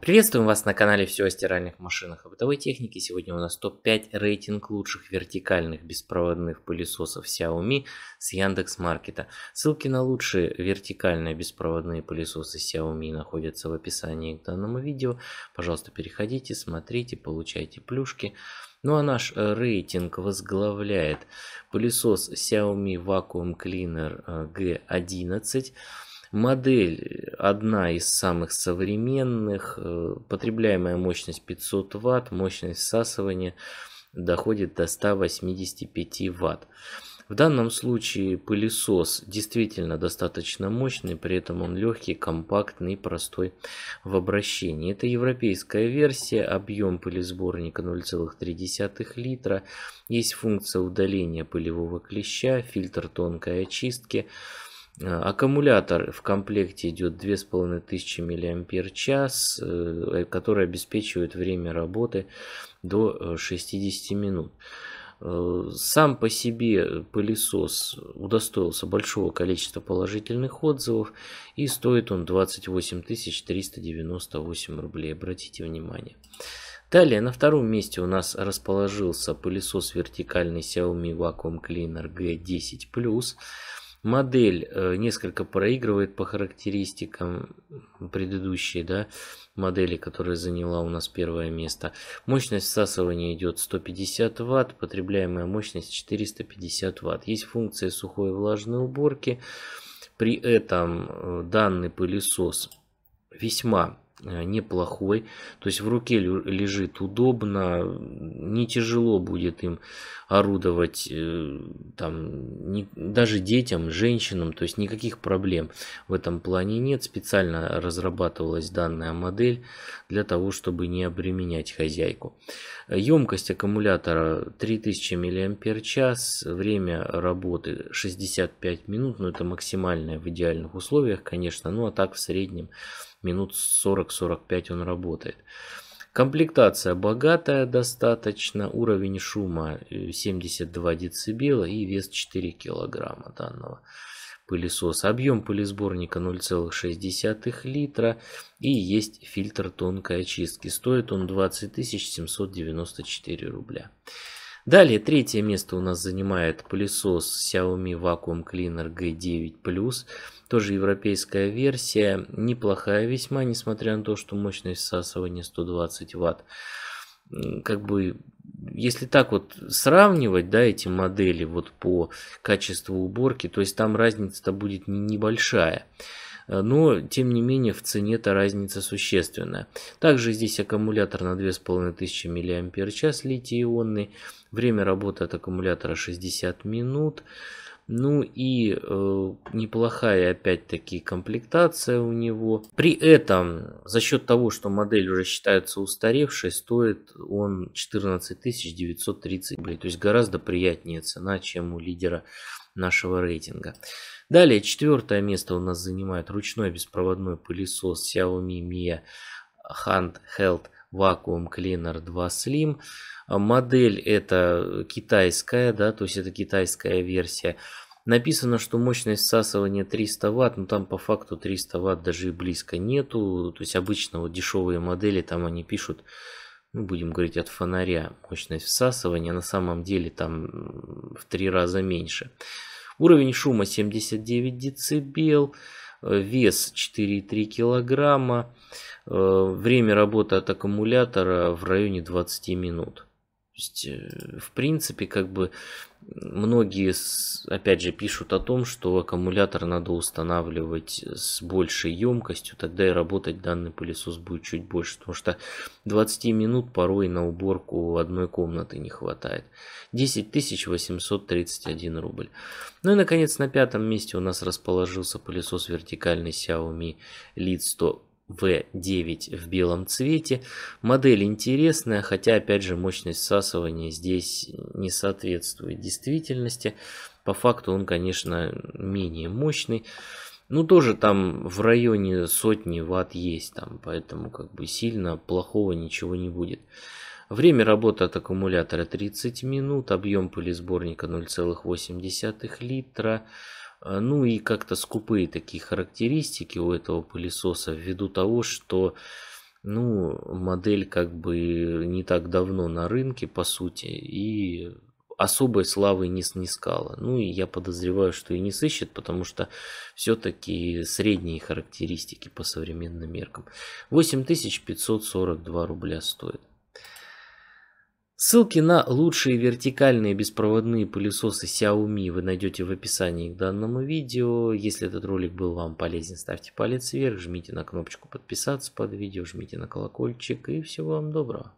Приветствуем вас на канале «Все о стиральных машинах и бытовой технике». Сегодня у нас топ-5 рейтинг лучших вертикальных беспроводных пылесосов Xiaomi с Яндекс Маркета. Ссылки на лучшие вертикальные беспроводные пылесосы Xiaomi находятся в описании к данному видео. Пожалуйста, переходите, смотрите, получайте плюшки. Ну а наш э, рейтинг возглавляет пылесос Xiaomi Vacuum Cleaner G11. Э, Модель одна из самых современных, э, потребляемая мощность 500 Вт, мощность всасывания доходит до 185 Вт. В данном случае пылесос действительно достаточно мощный, при этом он легкий, компактный и простой в обращении. Это европейская версия, объем пылесборника 0,3 литра, есть функция удаления пылевого клеща, фильтр тонкой очистки. Э, аккумулятор в комплекте идет 2500 мАч, который обеспечивает время работы до 60 э, минут. Э, сам по себе пылесос удостоился большого количества положительных отзывов и стоит он 28 398 рублей, обратите внимание. Далее на втором месте у нас расположился пылесос вертикальный Xiaomi Vacuum Cleaner G10+. Модель э, несколько проигрывает по характеристикам предыдущей да, модели, которая заняла у нас первое место. Мощность всасывания идет 150 Вт, потребляемая мощность 450 Вт. Есть функция сухой и влажной уборки. При этом э, данный пылесос весьма Э, неплохой. То есть в руке лежит удобно, не тяжело будет им орудовать, э, там, не, даже детям, женщинам, то есть никаких проблем в этом плане нет. Специально разрабатывалась данная модель для того, чтобы не обременять хозяйку. Емкость аккумулятора 3000 мАч, время работы 65 минут, но ну, это максимальное в идеальных условиях, конечно, ну а так в среднем минут 40-45 он работает. Комплектация богатая достаточно, уровень шума 72 э, дБ и вес 4 кг данного пылесоса. Объем пылесборника 0,6 литра и есть фильтр тонкой очистки. Стоит он 20 794 рубля. Далее третье место у нас занимает пылесос Xiaomi Vacuum Cleaner G9+. Тоже европейская версия, неплохая весьма, несмотря на то, что мощность всасывания 120 Вт. Как бы, если так вот сравнивать, да, эти модели вот по качеству уборки, то есть там разница-то будет небольшая. Э, но тем не менее в цене эта разница существенная. Также здесь аккумулятор на 2500 мАч литий-ионный, время работы от аккумулятора 60 минут. Ну и э, неплохая опять-таки комплектация у него. При этом за счет того, что модель уже считается устаревшей, стоит он 14 930 рублей. То есть гораздо приятнее цена, чем у лидера нашего рейтинга. Далее четвертое место у нас занимает ручной беспроводной пылесос Xiaomi Mi Hand Handheld вакуум клинер 2 Slim. А, модель это китайская, да, то есть это китайская версия. Написано, что мощность всасывания 300 ватт, но там по факту 300 ватт даже и близко нету. То есть обычно вот дешевые модели, там они пишут, ну, будем говорить, от фонаря мощность всасывания. На самом деле там в три раза меньше. Уровень шума 79 дБ, э, вес 4,3 килограмма. Э, время работы от аккумулятора в районе 20 минут. То есть, э, в принципе, как бы многие, опять же, пишут о том, что аккумулятор надо устанавливать с большей емкостью, тогда и работать данный пылесос будет чуть больше, потому что 20 минут порой на уборку одной комнаты не хватает. 10 831 рубль. Ну и, наконец, на пятом месте у нас расположился пылесос вертикальный Xiaomi Lid 100 в 9 в белом цвете. Модель интересная, хотя опять же мощность всасывания здесь не соответствует действительности. По факту он, конечно, менее мощный. Ну, тоже там в районе сотни ватт есть там, поэтому как бы сильно плохого ничего не будет. Время работы от аккумулятора 30 минут, объем пылесборника 0,8 литра. А, ну и как-то скупые такие характеристики у этого пылесоса ввиду того, что ну, модель как бы не так давно на рынке, по сути, и особой славы не снискала. Ну и я подозреваю, что и не сыщет, потому что все-таки средние характеристики по современным меркам. 8542 рубля стоит. Ссылки на лучшие вертикальные беспроводные пылесосы Xiaomi вы найдете в описании к данному видео. Если этот ролик был вам полезен, ставьте палец вверх, жмите на кнопочку подписаться под видео, жмите на колокольчик и всего вам доброго.